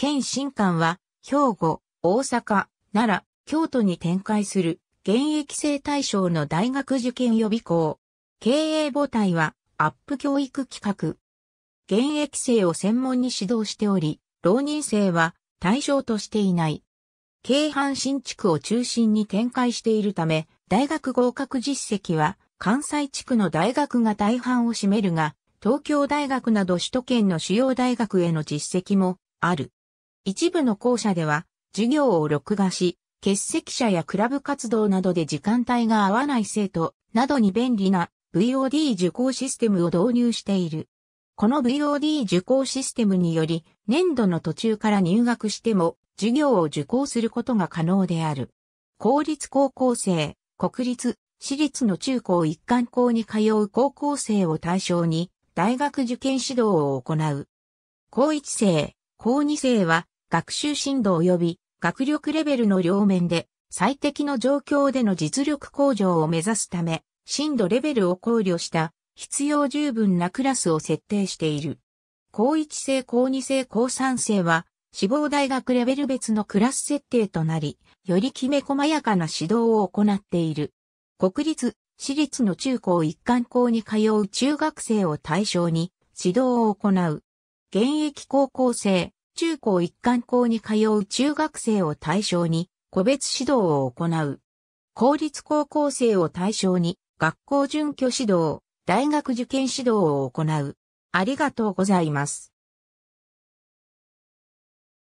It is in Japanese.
県新館は、兵庫、大阪、奈良、京都に展開する、現役生対象の大学受験予備校。経営母体は、アップ教育企画。現役生を専門に指導しており、浪人生は対象としていない。京阪新地区を中心に展開しているため、大学合格実績は関西地区の大学が大半を占めるが、東京大学など首都圏の主要大学への実績もある。一部の校舎では、授業を録画し、欠席者やクラブ活動などで時間帯が合わない生徒などに便利な VOD 受講システムを導入している。この VOD 受講システムにより、年度の途中から入学しても授業を受講することが可能である。公立高校生、国立、私立の中高一貫校に通う高校生を対象に大学受験指導を行う。高1生、高2生は学習振動及び学力レベルの両面で最適の状況での実力向上を目指すため、深度レベルを考慮した必要十分なクラスを設定している。高1生高2生高3生は志望大学レベル別のクラス設定となり、よりきめ細やかな指導を行っている。国立、私立の中高一貫校に通う中学生を対象に指導を行う。現役高校生、中高一貫校に通う中学生を対象に個別指導を行う。公立高校生を対象に学校準拠指導、大学受験指導を行う。ありがとうございます。